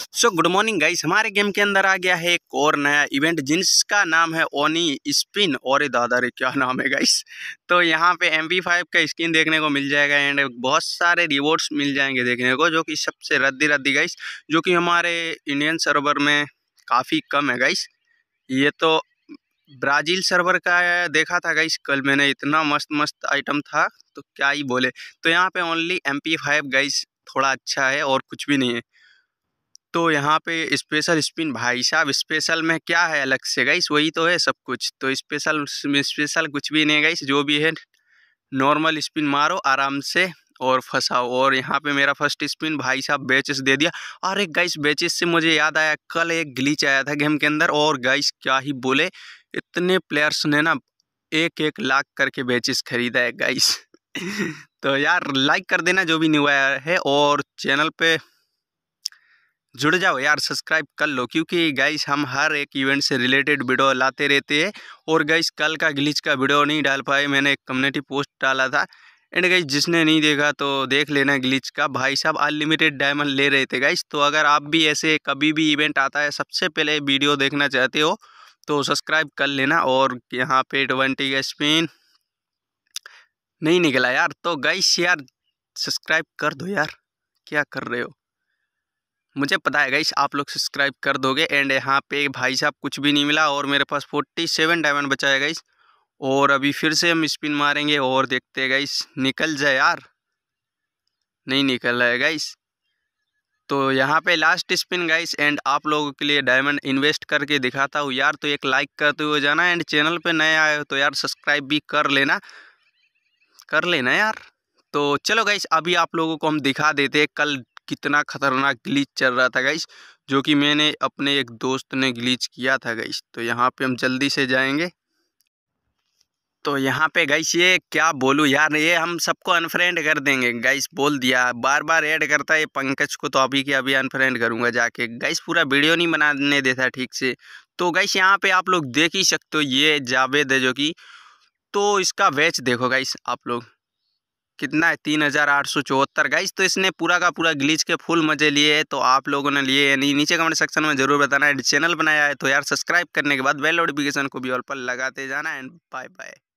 सो good morning guys हमारे game के अंदर आ गया है एक और नया इवेंट जिसका नाम है ओनी स्पिन और दादा रे क्या नाम है गाइस तो यहाँ पे एम फाइव का स्किन देखने को मिल जाएगा एंड बहुत सारे रिवॉर्ड्स मिल जाएंगे देखने को जो कि सबसे रद्दी रद्दी गाइस जो कि हमारे इंडियन सर्वर में काफ़ी कम है गाइस ये तो ब्राज़ील सर्वर का देखा था गाइस कल मैंने इतना मस्त मस्त आइटम था तो क्या ही बोले तो यहाँ पे only M P five guys थोड़ा अच्छा है और कुछ भी नहीं है तो यहाँ पे स्पेशल स्पिन भाई साहब स्पेशल में क्या है अलग से गई वही तो है सब कुछ तो स्पेशल स्पेशल कुछ भी नहीं गई जो भी है नॉर्मल स्पिन मारो आराम से और फंसाओ और यहाँ पे मेरा फर्स्ट स्पिन भाई साहब बेचेस दे दिया और एक गाइस बेचेस से मुझे याद आया कल एक ग्लीच आया था गेम के अंदर और गाइस क्या ही बोले इतने प्लेयर्स ने ना एक एक लाख करके बेचेस खरीदा है गाइस तो यार लाइक कर देना जो भी न्यू आया है और चैनल पे जुड़ जाओ यार सब्सक्राइब कर लो क्योंकि गाइस हम हर एक इवेंट से रिलेटेड वीडियो लाते रहते हैं और गाइस कल का ग्लिच का वीडियो नहीं डाल पाए मैंने एक कम्युनिटी पोस्ट डाला था एंड गाइस जिसने नहीं देखा तो देख लेना ग्लिच का भाई साहब अनलिमिटेड डायमंड ले रहे थे गाइस तो अगर आप भी ऐसे कभी भी इवेंट आता है सबसे पहले वीडियो देखना चाहते हो तो सब्सक्राइब कर लेना और यहाँ पे ट्वेंटी का स्पिन नहीं निकला यार तो गाइस यार सब्सक्राइब कर दो यार क्या कर रहे हो मुझे पता है गाइस आप लोग सब्सक्राइब कर दोगे एंड यहाँ पे भाई साहब कुछ भी नहीं मिला और मेरे पास फोर्टी सेवन डायमंड बचा है गाइस और अभी फिर से हम स्पिन मारेंगे और देखते हैं गाइस निकल जाए यार नहीं निकल रहा है गाइस तो यहाँ पे लास्ट स्पिन गाइस एंड आप लोगों के लिए डायमंड इन्वेस्ट करके दिखाता हूँ यार तो एक लाइक करते हुए जाना एंड चैनल पे नए आए हो तो यार सब्सक्राइब भी कर लेना कर लेना यार तो चलो गाइस अभी आप लोगों को हम दिखा देते हैं कल कितना ख़तरनाक ग्लीच चल रहा था गाइस जो कि मैंने अपने एक दोस्त ने ग्लीच किया था गाइस तो यहाँ पे हम जल्दी से जाएंगे तो यहाँ पे गाइस ये क्या बोलूँ यार ये हम सबको अनफ्रेंड कर देंगे गाइस बोल दिया बार बार ऐड करता है पंकज को तो अभी के अभी अनफ्रेंड करूँगा जाके गाइस पूरा वीडियो नहीं बनाने देता ठीक से तो गाइस यहाँ पे आप लोग देख ही सकते हो ये जावेद है जो कि तो इसका वेच देखो गाइस आप लोग कितना है तीन हज़ार आठ सौ चौहत्तर गाइस तो इसने पूरा का पूरा ग्लीच के फुल मज़े लिए हैं तो आप लोगों ने लिए यानी नीचे कमेंट सेक्शन में जरूर बताना है चैनल बनाया है तो यार सब्सक्राइब करने के बाद बेल नोटिफिकेशन को भी ऑल पर लगाते जाना एंड बाय बाय